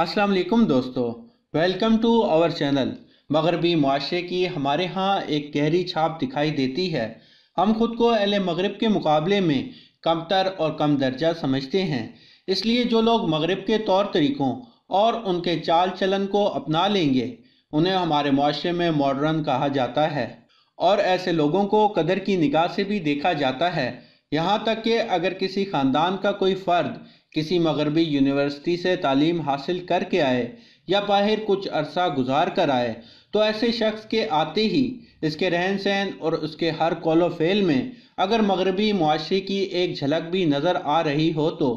अस्सलाम वालेकुम दोस्तों वेलकम टू आवर चैनल मगरबी माशरे की हमारे यहाँ एक गहरी छाप दिखाई देती है हम खुद को अहल मगरब के मुकाबले में कमतर और कम दर्जा समझते हैं इसलिए जो लोग मगरब के तौर तरीक़ों और उनके चाल चलन को अपना लेंगे उन्हें हमारे माशरे में मॉडर्न कहा जाता है और ऐसे लोगों को कदर की निगाह से भी देखा जाता है यहाँ तक कि अगर किसी ख़ानदान का कोई फ़र्द किसी मगरबी यूनिवर्सिटी से तालीम हासिल करके आए या बाहर कुछ अरसा गुजार कर आए तो ऐसे शख्स के आते ही इसके रहन सहन और उसके हर कौलो फेल में अगर मगरबी मुआरे की एक झलक भी नज़र आ रही हो तो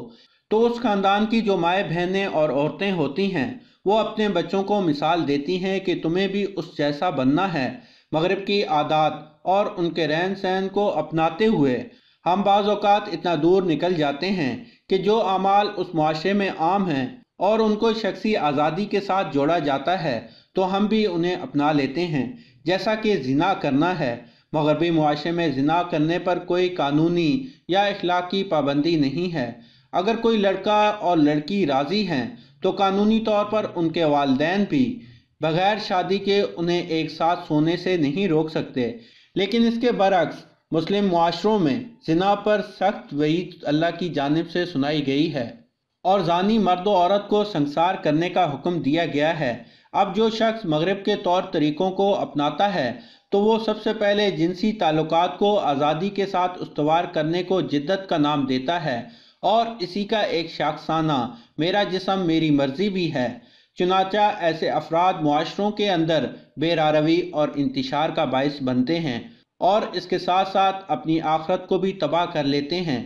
तो उस ख़ानदान की जो माए बहनें और औरतें होती हैं वो अपने बच्चों को मिसाल देती हैं कि तुम्हें भी उस जैसा बनना है मगरब की आदात और उनके रहन सहन को अपनाते हुए हम बाज़ात इतना दूर निकल जाते हैं कि जो अमाल उस माशरे में आम हैं और उनको शख्सी आज़ादी के साथ जोड़ा जाता है तो हम भी उन्हें अपना लेते हैं जैसा कि जिना करना है मगरबी माशरे में जिना करने पर कोई कानूनी या अखलाकी पाबंदी नहीं है अगर कोई लड़का और लड़की राज़ी हैं तो कानूनी तौर पर उनके वालदे भी बग़ैर शादी के उन्हें एक साथ सोने से नहीं रोक सकते लेकिन इसके बरक्स मुस्लिम माशरों में जिना पर सख्त वही अल्लाह की जानब से सुनाई गई है और जानी मर्द औरत को संसार करने का हुक्म दिया गया है अब जो शख्स मगरब के तौर तरीक़ों को अपनाता है तो वो सबसे पहले जिनसी ताल्लुक को आज़ादी के साथ उसवार करने को जिद्दत का नाम देता है और इसी का एक शाखसाना मेरा जिसम मेरी मर्जी भी है चुनाचा ऐसे अफराद माशरों के अंदर बेरारवी और इंतशार का बायस बनते हैं और इसके साथ साथ अपनी आखरत को भी तबाह कर लेते हैं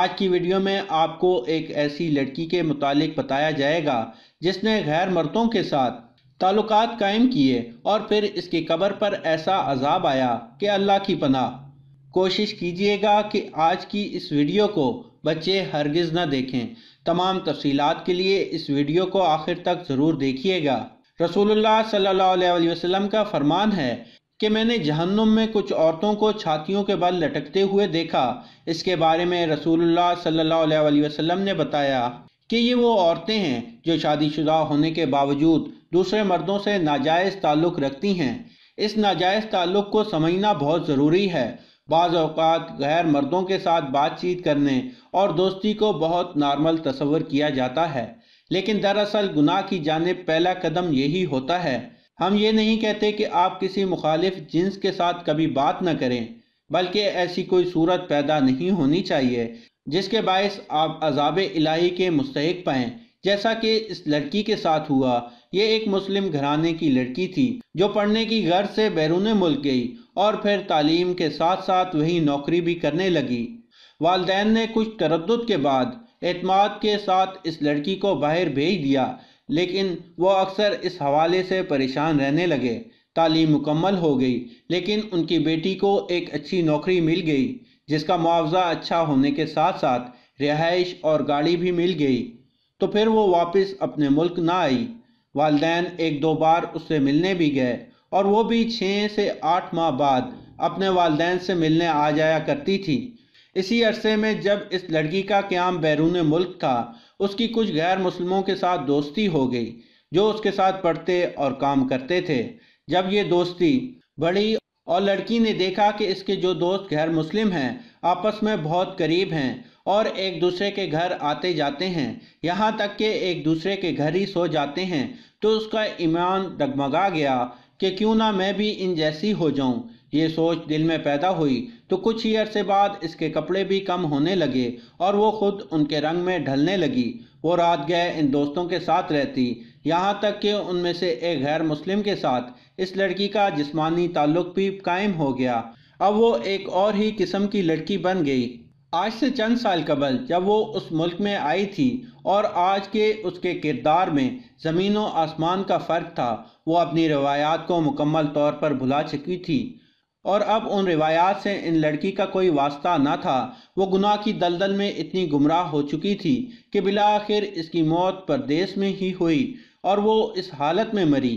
आज की वीडियो में आपको एक ऐसी लड़की के मुतालिक बताया जाएगा जिसने गैर मर्दों के साथ ताल्लुक कायम किए और फिर इसकी कबर पर ऐसा अजाब आया कि अल्लाह की पनाह कोशिश कीजिएगा कि आज की इस वीडियो को बच्चे हरगिज़ न देखें तमाम तफसीलात के लिए इस वीडियो को आखिर तक ज़रूर देखिएगा रसूलुल्लाह सल्लल्लाहु अलैहि वसल्लम का फरमान है कि मैंने जहन्नुम में कुछ औरतों को छातियों के बल लटकते हुए देखा इसके बारे में रसूलुल्लाह सल्लल्लाहु अलैहि वसल्लम ने बताया कि ये वो औरतें हैं जो शादीशुदा होने के बावजूद दूसरे मर्दों से नाजायज़ ताल्लुक़ रखती हैं इस नाजायज़ ताल्लुक़ को समझना बहुत ज़रूरी है बाज़ अवत गैर मर्दों के साथ बातचीत करने और दोस्ती को बहुत नॉर्मल तस्वर किया जाता है लेकिन दरअसल गुनाह की जानब पहला कदम यही होता है हम ये नहीं कहते कि आप किसी मुखालिफ जिन्स के साथ कभी बात न करें बल्कि ऐसी कोई सूरत पैदा नहीं होनी चाहिए जिसके बायस आप अजाब इलाही के मुस्तक पाए जैसा कि इस लड़की के साथ हुआ ये एक मुस्लिम घराने की लड़की थी जो पढ़ने की गर्ज से बैरून मुल्क गई और फिर तालीम के साथ साथ वही नौकरी भी करने लगी वालदेन ने कुछ तरद के बाद एतमाद के साथ इस लड़की को बाहर भेज दिया लेकिन वो अक्सर इस हवाले से परेशान रहने लगे तालीम मुकम्मल हो गई लेकिन उनकी बेटी को एक अच्छी नौकरी मिल गई जिसका मुआवजा अच्छा होने के साथ साथ रिहाइश और गाड़ी भी मिल गई तो फिर वो वापस अपने मुल्क ना आई वालदेन एक दो बार उससे मिलने भी गए और वो भी छः से आठ माह बाद अपने वालदेन से मिलने आ जाया करती थी इसी अरसे में जब इस लड़की का क्याम बैरून मुल्क था उसकी कुछ गैर मुसलमों के साथ दोस्ती हो गई जो उसके साथ पढ़ते और काम करते थे जब ये दोस्ती बड़ी और लड़की ने देखा कि इसके जो दोस्त गैर मुस्लिम हैं आपस में बहुत करीब हैं और एक दूसरे के घर आते जाते हैं यहाँ तक कि एक दूसरे के घर ही सो जाते हैं तो उसका ईमान डगमगा गया कि क्यों ना मैं भी इन जैसी हो जाऊँ ये सोच दिल में पैदा हुई तो कुछ ही अरसे बाद इसके कपड़े भी कम होने लगे और वो खुद उनके रंग में ढलने लगी वो रात गए इन दोस्तों के साथ रहती यहाँ तक कि उनमें से एक गैर मुस्लिम के साथ इस लड़की का जिस्मानी ताल्लुक भी कायम हो गया अब वो एक और ही किस्म की लड़की बन गई आज से चंद साल कबल जब वो उस मुल्क में आई थी और आज के उसके किरदार में ज़मीन व आसमान का फ़र्क था वो अपनी रवायात को मुकम्मल तौर पर भुला चुकी थी और अब उन रिवायात से इन लड़की का कोई वास्ता ना था वो गुनाह की दलदल में इतनी गुमराह हो चुकी थी कि आखिर इसकी मौत परदेश में ही हुई और वो इस हालत में मरी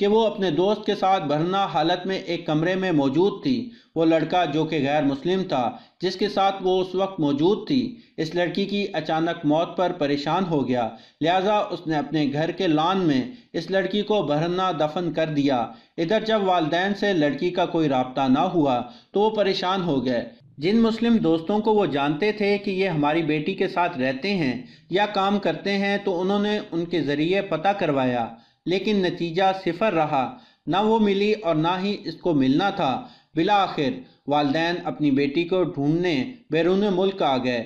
कि वो अपने दोस्त के साथ भरना हालत में एक कमरे में मौजूद थी वो लड़का जो कि गैर मुस्लिम था जिसके साथ वो उस वक्त मौजूद थी इस लड़की की अचानक मौत पर परेशान हो गया लिहाजा उसने अपने घर के लान में इस लड़की को भरना दफन कर दिया इधर जब वालदेन से लड़की का कोई रबता ना हुआ तो वो परेशान हो गए जिन मुस्लिम दोस्तों को वो जानते थे कि ये हमारी बेटी के साथ रहते हैं या काम करते हैं तो उन्होंने उनके ज़रिए पता करवाया लेकिन नतीजा सिफर रहा ना वो मिली और ना ही इसको मिलना था बिला आखिर वालदेन अपनी बेटी को ढूंढने बैरून मुल्क आ गए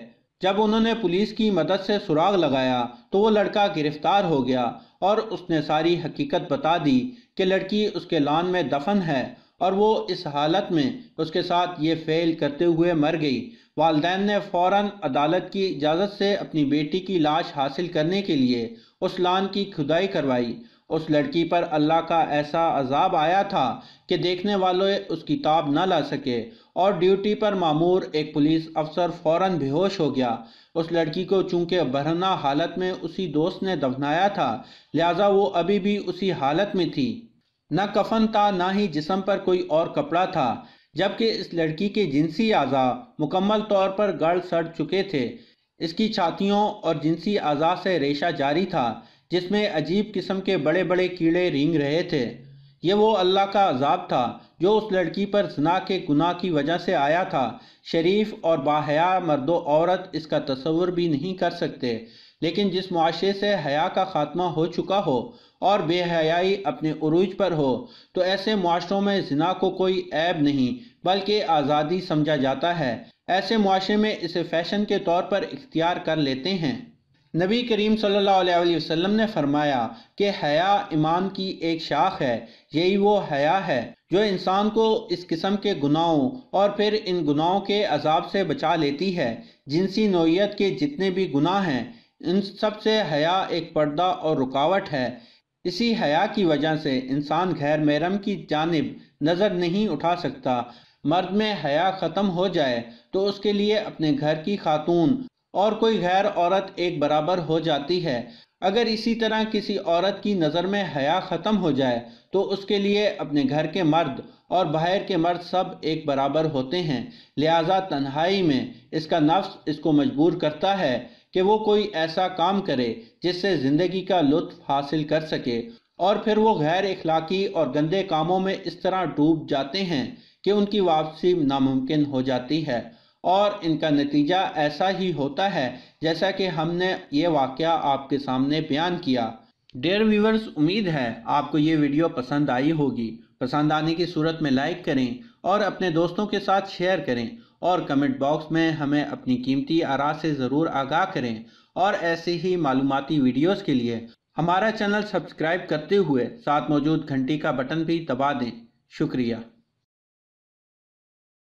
जब उन्होंने पुलिस की मदद से सुराग लगाया तो वो लड़का गिरफ्तार हो गया और उसने सारी हकीकत बता दी कि लड़की उसके लान में दफन है और वो इस हालत में उसके साथ ये फेल करते हुए मर गई वालदेन ने फ़ौर अदालत की इजाज़त से अपनी बेटी की लाश हासिल करने के लिए उस लान की खुदाई करवाई उस लड़की पर अल्लाह का ऐसा अजाब आया था कि देखने वालों उसकी ताब न ला सके और ड्यूटी पर मामूर एक पुलिस अफसर फौरन बेहोश हो गया उस लड़की को चूंकि बरहना हालत में उसी दोस्त ने दफनाया था लिहाजा वो अभी भी उसी हालत में थी न कफन था ना ही जिसम पर कोई और कपड़ा था जबकि इस लड़की के जिनसी अज़ा मुकम्मल तौर पर गढ़ सड़ चुके थे इसकी छातियों और जिनसी अज़ा से रेशा जारी था जिसमें अजीब किस्म के बड़े बड़े कीड़े रिंग रहे थे ये वो अल्लाह का अजाब था जो उस लड़की पर जना के गुनाह की वजह से आया था शरीफ और बाहया मर्द औरत इसका तस्वुर भी नहीं कर सकते लेकिन जिस मुआशे से हया का खात्मा हो चुका हो और बेहयाई अपने अरूज पर हो तो ऐसे मुआशरों में जना को कोई ऐब नहीं बल्कि आज़ादी समझा जाता है ऐसे मुआरे में इसे फैशन के तौर पर इख्तियार कर लेते हैं नबी करीम सल्लल्लाहु अलैहि वसल्लम ने फरमाया कि हया ईमान की एक शाख है यही वो हया है जो इंसान को इस किस्म के गुनाहों और फिर इन गुनाहों के अजाब से बचा लेती है जिनसी नोयत के जितने भी गुनाह हैं इन सब से हया एक पर्दा और रुकावट है इसी हया की वजह से इंसान गैर महरम की जानब नज़र नहीं उठा सकता मर्द में हया ख़त्म हो जाए तो उसके लिए अपने घर की खातून और कोई गैर औरत एक बराबर हो जाती है अगर इसी तरह किसी औरत की नज़र में हया ख़त्म हो जाए तो उसके लिए अपने घर के मर्द और बाहर के मर्द सब एक बराबर होते हैं लिहाजा तन्हाई में इसका नफ्स इसको मजबूर करता है कि वो कोई ऐसा काम करे जिससे ज़िंदगी का लुत्फ हासिल कर सके और फिर वो गैर अखलाकी और गंदे कामों में इस तरह डूब जाते हैं कि उनकी वापसी नामुमकिन हो जाती है और इनका नतीजा ऐसा ही होता है जैसा कि हमने ये वाक़ आपके सामने बयान किया डेयर व्यूवर्स उम्मीद है आपको ये वीडियो पसंद आई होगी पसंद आने की सूरत में लाइक करें और अपने दोस्तों के साथ शेयर करें और कमेंट बॉक्स में हमें अपनी कीमती आरा से ज़रूर आगाह करें और ऐसे ही मालूमती वीडियोस के लिए हमारा चैनल सब्सक्राइब करते हुए साथ मौजूद घंटी का बटन भी दबा दें शुक्रिया